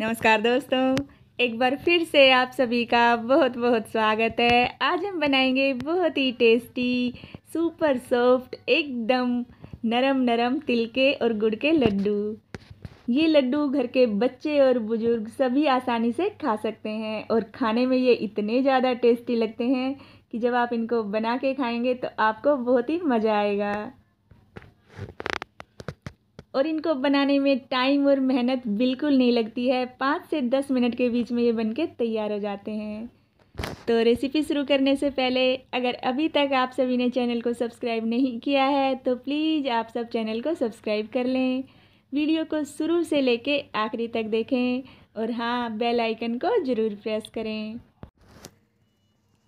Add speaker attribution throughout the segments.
Speaker 1: नमस्कार दोस्तों एक बार फिर से आप सभी का बहुत बहुत स्वागत है आज हम बनाएंगे बहुत ही टेस्टी सुपर सॉफ्ट एकदम नरम नरम तिल के और गुड़ के लड्डू ये लड्डू घर के बच्चे और बुज़ुर्ग सभी आसानी से खा सकते हैं और खाने में ये इतने ज़्यादा टेस्टी लगते हैं कि जब आप इनको बना के खाएंगे तो आपको बहुत ही मज़ा आएगा और इनको बनाने में टाइम और मेहनत बिल्कुल नहीं लगती है पाँच से दस मिनट के बीच में ये बन तैयार हो जाते हैं तो रेसिपी शुरू करने से पहले अगर अभी तक आप सभी ने चैनल को सब्सक्राइब नहीं किया है तो प्लीज़ आप सब चैनल को सब्सक्राइब कर लें वीडियो को शुरू से लेके आखिरी तक देखें और हाँ बेल आइकन को ज़रूर प्रेस करें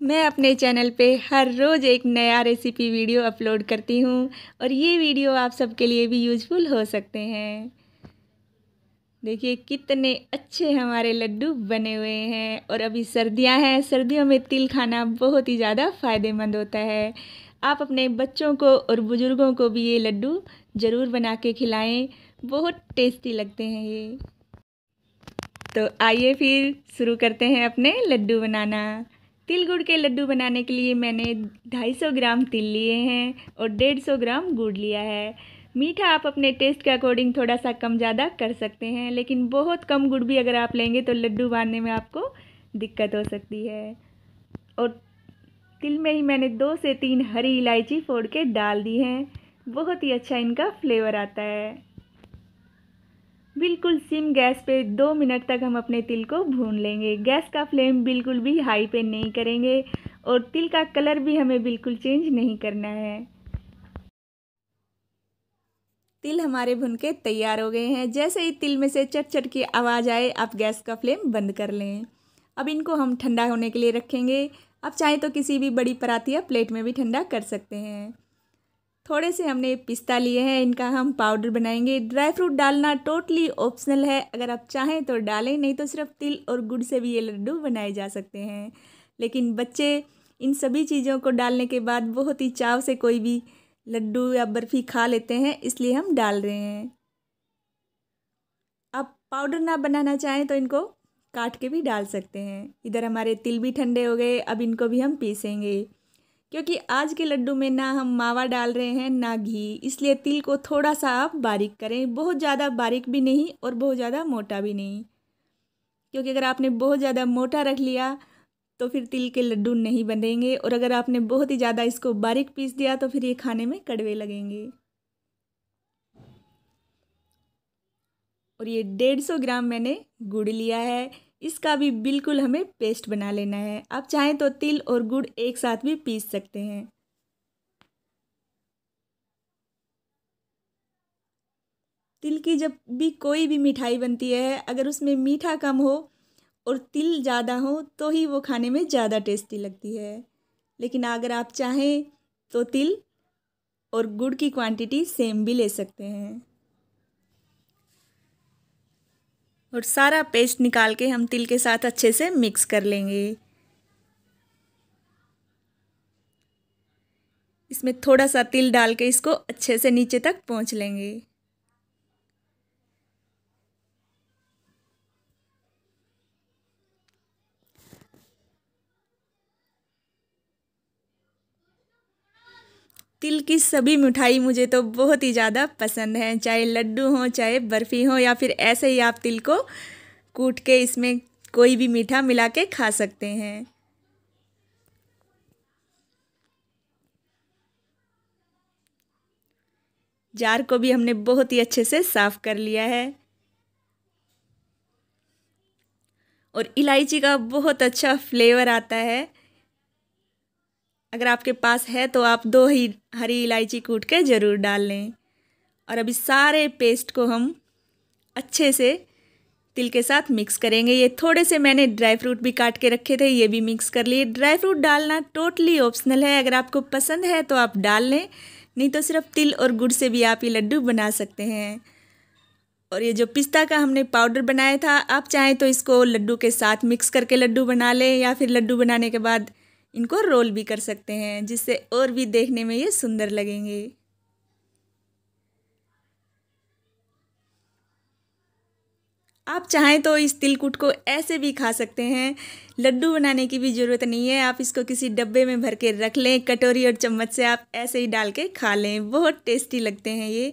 Speaker 1: मैं अपने चैनल पे हर रोज़ एक नया रेसिपी वीडियो अपलोड करती हूँ और ये वीडियो आप सबके लिए भी यूजफुल हो सकते हैं देखिए कितने अच्छे हमारे लड्डू बने हुए हैं और अभी सर्दियां हैं सर्दियों में तिल खाना बहुत ही ज़्यादा फ़ायदेमंद होता है आप अपने बच्चों को और बुज़ुर्गों को भी ये लड्डू ज़रूर बना के खिलाएँ बहुत टेस्टी लगते हैं ये तो आइए फिर शुरू करते हैं अपने लड्डू बनाना तिल गुड़ के लड्डू बनाने के लिए मैंने 250 ग्राम तिल लिए हैं और 150 ग्राम गुड़ लिया है मीठा आप अपने टेस्ट के अकॉर्डिंग थोड़ा सा कम ज़्यादा कर सकते हैं लेकिन बहुत कम गुड़ भी अगर आप लेंगे तो लड्डू बांधने में आपको दिक्कत हो सकती है और तिल में ही मैंने दो से तीन हरी इलायची फोड़ के डाल दी हैं बहुत ही अच्छा इनका फ्लेवर आता है बिल्कुल सिम गैस पे दो मिनट तक हम अपने तिल को भून लेंगे गैस का फ्लेम बिल्कुल भी हाई पे नहीं करेंगे और तिल का कलर भी हमें बिल्कुल चेंज नहीं करना है तिल हमारे भुन के तैयार हो गए हैं जैसे ही तिल में से चट चट की आवाज़ आए आप गैस का फ्लेम बंद कर लें अब इनको हम ठंडा होने के लिए रखेंगे आप चाहें तो किसी भी बड़ी पराती या प्लेट में भी ठंडा कर सकते हैं थोड़े से हमने पिस्ता लिए हैं इनका हम पाउडर बनाएंगे ड्राई फ्रूट डालना टोटली ऑप्शनल है अगर आप चाहें तो डालें नहीं तो सिर्फ तिल और गुड़ से भी ये लड्डू बनाए जा सकते हैं लेकिन बच्चे इन सभी चीज़ों को डालने के बाद बहुत ही चाव से कोई भी लड्डू या बर्फ़ी खा लेते हैं इसलिए हम डाल रहे हैं आप पाउडर ना बनाना चाहें तो इनको काट के भी डाल सकते हैं इधर हमारे तिल भी ठंडे हो गए अब इनको भी हम पीसेंगे क्योंकि आज के लड्डू में ना हम मावा डाल रहे हैं ना घी इसलिए तिल को थोड़ा सा आप बारीक करें बहुत ज़्यादा बारीक भी नहीं और बहुत ज़्यादा मोटा भी नहीं क्योंकि अगर आपने बहुत ज़्यादा मोटा रख लिया तो फिर तिल के लड्डू नहीं बनेंगे और अगर आपने बहुत ही ज़्यादा इसको बारीक पीस दिया तो फिर ये खाने में कड़वे लगेंगे और ये डेढ़ सौ ग्राम मैंने गुड़ लिया है इसका भी बिल्कुल हमें पेस्ट बना लेना है आप चाहें तो तिल और गुड़ एक साथ भी पीस सकते हैं तिल की जब भी कोई भी मिठाई बनती है अगर उसमें मीठा कम हो और तिल ज़्यादा हो तो ही वो खाने में ज़्यादा टेस्टी लगती है लेकिन अगर आप चाहें तो तिल और गुड़ की क्वांटिटी सेम भी ले सकते हैं और सारा पेस्ट निकाल के हम तिल के साथ अच्छे से मिक्स कर लेंगे इसमें थोड़ा सा तिल डाल के इसको अच्छे से नीचे तक पहुंच लेंगे तिल की सभी मिठाई मुझे तो बहुत ही ज़्यादा पसंद है चाहे लड्डू हो चाहे बर्फ़ी हो या फिर ऐसे ही आप तिल को कूट के इसमें कोई भी मीठा मिला के खा सकते हैं जार को भी हमने बहुत ही अच्छे से साफ़ कर लिया है और इलायची का बहुत अच्छा फ्लेवर आता है अगर आपके पास है तो आप दो ही हरी इलायची कूट के ज़रूर डाल लें और अभी सारे पेस्ट को हम अच्छे से तिल के साथ मिक्स करेंगे ये थोड़े से मैंने ड्राई फ्रूट भी काट के रखे थे ये भी मिक्स कर लिए ड्राई फ्रूट डालना टोटली ऑप्शनल है अगर आपको पसंद है तो आप डाल लें नहीं तो सिर्फ तिल और गुड़ से भी आप ये लड्डू बना सकते हैं और ये जो पिस्ता का हमने पाउडर बनाया था आप चाहें तो इसको लड्डू के साथ मिक्स करके लड्डू बना लें या फिर लड्डू बनाने के बाद इनको रोल भी कर सकते हैं जिससे और भी देखने में ये सुंदर लगेंगे आप चाहें तो इस तिलकुट को ऐसे भी खा सकते हैं लड्डू बनाने की भी ज़रूरत नहीं है आप इसको किसी डब्बे में भर के रख लें कटोरी और चम्मच से आप ऐसे ही डाल के खा लें बहुत टेस्टी लगते हैं ये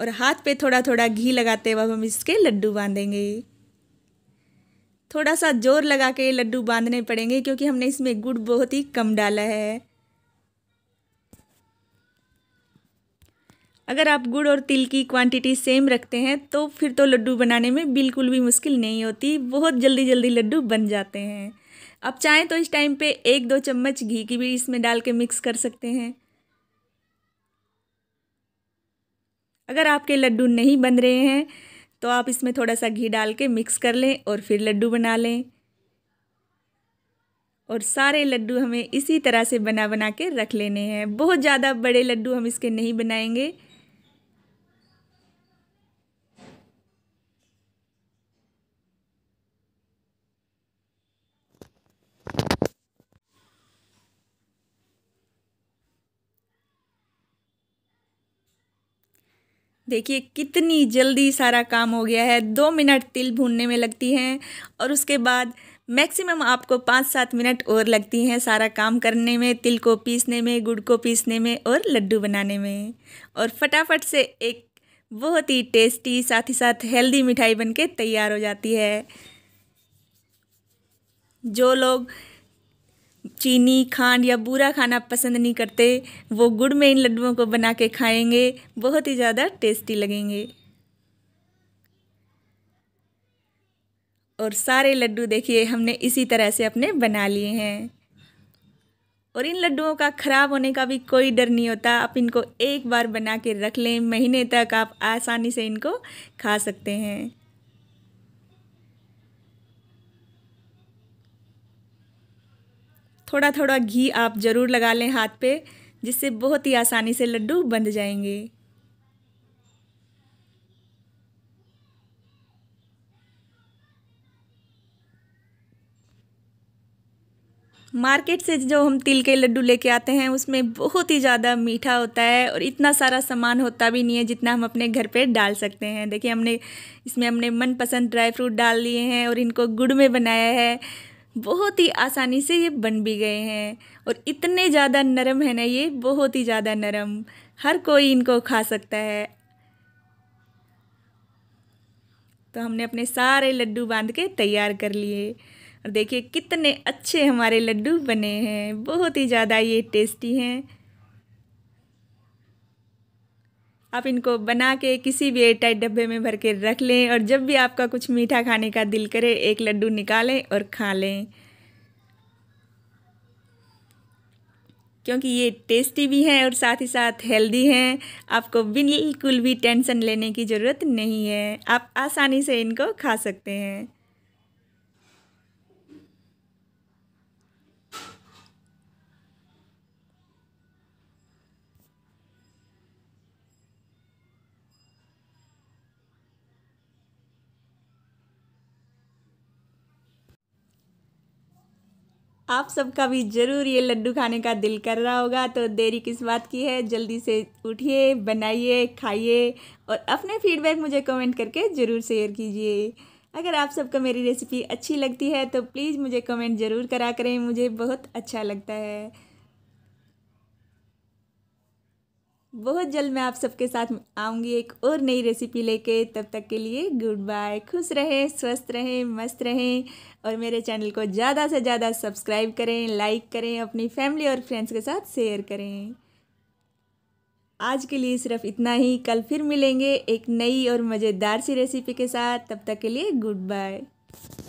Speaker 1: और हाथ पे थोड़ा थोड़ा घी लगाते हुए हम इसके लड्डू बांधेंगे थोड़ा सा जोर लगा के लड्डू बांधने पड़ेंगे क्योंकि हमने इसमें गुड़ बहुत ही कम डाला है अगर आप गुड़ और तिल की क्वांटिटी सेम रखते हैं तो फिर तो लड्डू बनाने में बिल्कुल भी मुश्किल नहीं होती बहुत जल्दी जल्दी लड्डू बन जाते हैं आप चाहें तो इस टाइम पे एक दो चम्मच घी की भी इसमें डाल के मिक्स कर सकते हैं अगर आपके लड्डू नहीं बन रहे हैं तो आप इसमें थोड़ा सा घी डाल के मिक्स कर लें और फिर लड्डू बना लें और सारे लड्डू हमें इसी तरह से बना बना के रख लेने हैं बहुत ज़्यादा बड़े लड्डू हम इसके नहीं बनाएंगे देखिए कितनी जल्दी सारा काम हो गया है दो मिनट तिल भूनने में लगती हैं और उसके बाद मैक्सिमम आपको पाँच सात मिनट और लगती हैं सारा काम करने में तिल को पीसने में गुड़ को पीसने में और लड्डू बनाने में और फटाफट से एक बहुत ही टेस्टी साथ ही साथ हेल्दी मिठाई बनके तैयार हो जाती है जो लोग चीनी खांड या बुरा खाना पसंद नहीं करते वो गुड़ में इन लड्डुओं को बना के खाएंगे बहुत ही ज़्यादा टेस्टी लगेंगे और सारे लड्डू देखिए हमने इसी तरह से अपने बना लिए हैं और इन लड्डुओं का ख़राब होने का भी कोई डर नहीं होता आप इनको एक बार बना के रख लें महीने तक आप आसानी से इनको खा सकते हैं थोड़ा थोड़ा घी आप ज़रूर लगा लें हाथ पे जिससे बहुत ही आसानी से लड्डू बन जाएंगे मार्केट से जो हम तिल के लड्डू लेके आते हैं उसमें बहुत ही ज़्यादा मीठा होता है और इतना सारा सामान होता भी नहीं है जितना हम अपने घर पे डाल सकते हैं देखिए हमने इसमें हमने मनपसंद ड्राई फ्रूट डाल लिए हैं और इनको गुड़ में बनाया है बहुत ही आसानी से ये बन भी गए हैं और इतने ज़्यादा नरम है ना ये बहुत ही ज़्यादा नरम हर कोई इनको खा सकता है तो हमने अपने सारे लड्डू बांध के तैयार कर लिए और देखिए कितने अच्छे हमारे लड्डू बने हैं बहुत ही ज़्यादा ये टेस्टी हैं आप इनको बना के किसी भी एयरटाइट डब्बे में भर के रख लें और जब भी आपका कुछ मीठा खाने का दिल करे एक लड्डू निकालें और खा लें क्योंकि ये टेस्टी भी हैं और साथ ही साथ हेल्दी हैं आपको बिल्कुल भी टेंशन लेने की ज़रूरत नहीं है आप आसानी से इनको खा सकते हैं आप सबका भी ज़रूर ये लड्डू खाने का दिल कर रहा होगा तो देरी किस बात की है जल्दी से उठिए बनाइए खाइए और अपने फीडबैक मुझे कमेंट करके ज़रूर शेयर कीजिए अगर आप सबको मेरी रेसिपी अच्छी लगती है तो प्लीज़ मुझे कमेंट ज़रूर करा करें मुझे बहुत अच्छा लगता है बहुत जल्द मैं आप सबके साथ आऊँगी एक और नई रेसिपी लेके तब तक के लिए गुड बाय खुश रहें स्वस्थ रहें मस्त रहें और मेरे चैनल को ज़्यादा से ज़्यादा सब्सक्राइब करें लाइक करें अपनी फैमिली और फ्रेंड्स के साथ शेयर करें आज के लिए सिर्फ इतना ही कल फिर मिलेंगे एक नई और मज़ेदार सी रेसिपी के साथ तब तक के लिए गुड बाय